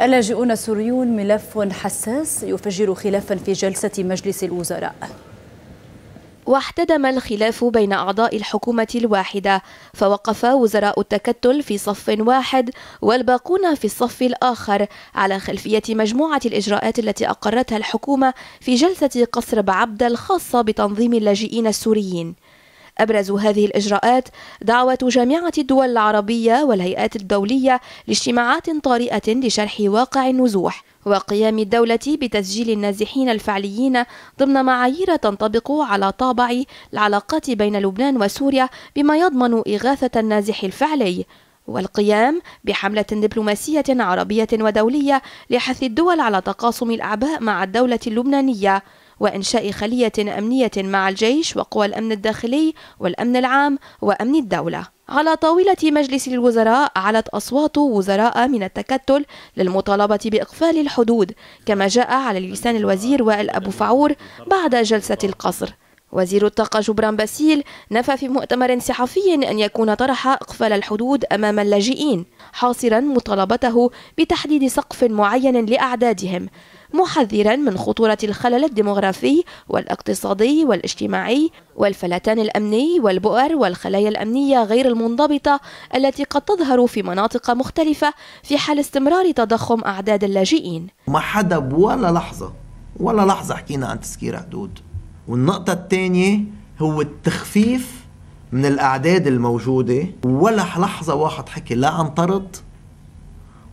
اللاجئون السوريون ملف حساس يفجر خلافا في جلسة مجلس الوزراء واحتدم الخلاف بين أعضاء الحكومة الواحدة فوقف وزراء التكتل في صف واحد والباقون في الصف الآخر على خلفية مجموعة الإجراءات التي أقرتها الحكومة في جلسة قصر بعبدة الخاصة بتنظيم اللاجئين السوريين أبرز هذه الإجراءات دعوة جامعة الدول العربية والهيئات الدولية لاجتماعات طارئة لشرح واقع النزوح وقيام الدولة بتسجيل النازحين الفعليين ضمن معايير تنطبق على طابع العلاقات بين لبنان وسوريا بما يضمن إغاثة النازح الفعلي والقيام بحملة دبلوماسية عربية ودولية لحث الدول على تقاسم الأعباء مع الدولة اللبنانية وإنشاء خلية أمنية مع الجيش وقوى الأمن الداخلي والأمن العام وأمن الدولة على طاولة مجلس الوزراء علت أصوات وزراء من التكتل للمطالبة بإقفال الحدود كما جاء على لسان الوزير وائل أبو فعور بعد جلسة القصر وزير الطاقة جبران باسيل نفى في مؤتمر صحفي أن يكون طرح إقفال الحدود أمام اللاجئين حاصرا مطالبته بتحديد سقف معين لأعدادهم محذرا من خطورة الخلل الديمغرافي والاقتصادي والاجتماعي والفلتان الأمني والبؤر والخلايا الأمنية غير المنضبطة التي قد تظهر في مناطق مختلفة في حال استمرار تضخم أعداد اللاجئين ما حدا ولا لحظة ولا لحظة حكينا عن تسكير حدود والنقطة الثانية هو التخفيف من الأعداد الموجودة ولا لحظة واحد حكي لا عن طرد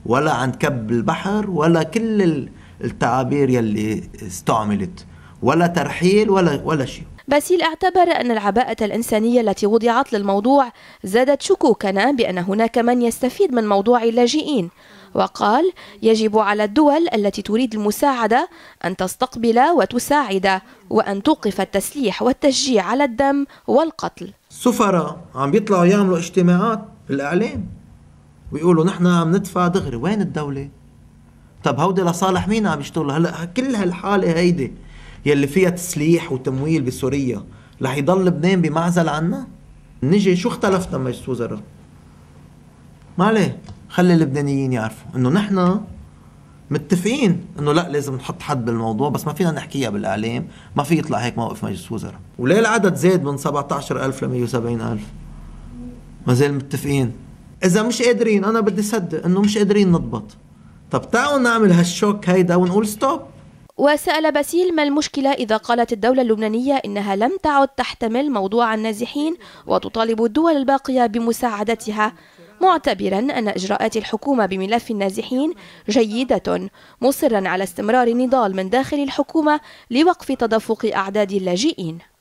ولا عن كب البحر ولا كل ال... التعابير يلي استعملت ولا ترحيل ولا ولا شيء باسيل اعتبر أن العباءة الإنسانية التي وضعت للموضوع زادت شكوكنا بأن هناك من يستفيد من موضوع اللاجئين وقال يجب على الدول التي تريد المساعدة أن تستقبل وتساعد وأن توقف التسليح والتشجيع على الدم والقتل سفراء عم بيطلعوا يعملوا اجتماعات بالإعلام ويقولوا نحن عم ندفع دغري وين الدولة؟ طب هودي لصالح مين عم يشتغلوا هلا كل هالحاله هيدي يلي فيها تسليح وتمويل بسوريا رح يضل لبنان بمعزل عنا نجي شو اختلفنا مجلس وزراء ما عليه خلي اللبنانيين يعرفوا انه نحن متفقين انه لا لازم نحط حد بالموضوع بس ما فينا نحكيها بالاعلام ما في يطلع هيك موقف مجلس وزراء وليه العدد زاد من 17000 ل 170000 ما زال متفقين اذا مش قادرين انا بدي صدق انه مش قادرين نضبط طب تعالوا نعمل هالشوك هيدا ونقول ستوب وسأل باسيل ما المشكلة إذا قالت الدولة اللبنانية إنها لم تعد تحتمل موضوع النازحين وتطالب الدول الباقية بمساعدتها معتبرا أن إجراءات الحكومة بملف النازحين جيدة مصرا على استمرار نضال من داخل الحكومة لوقف تدفق أعداد اللاجئين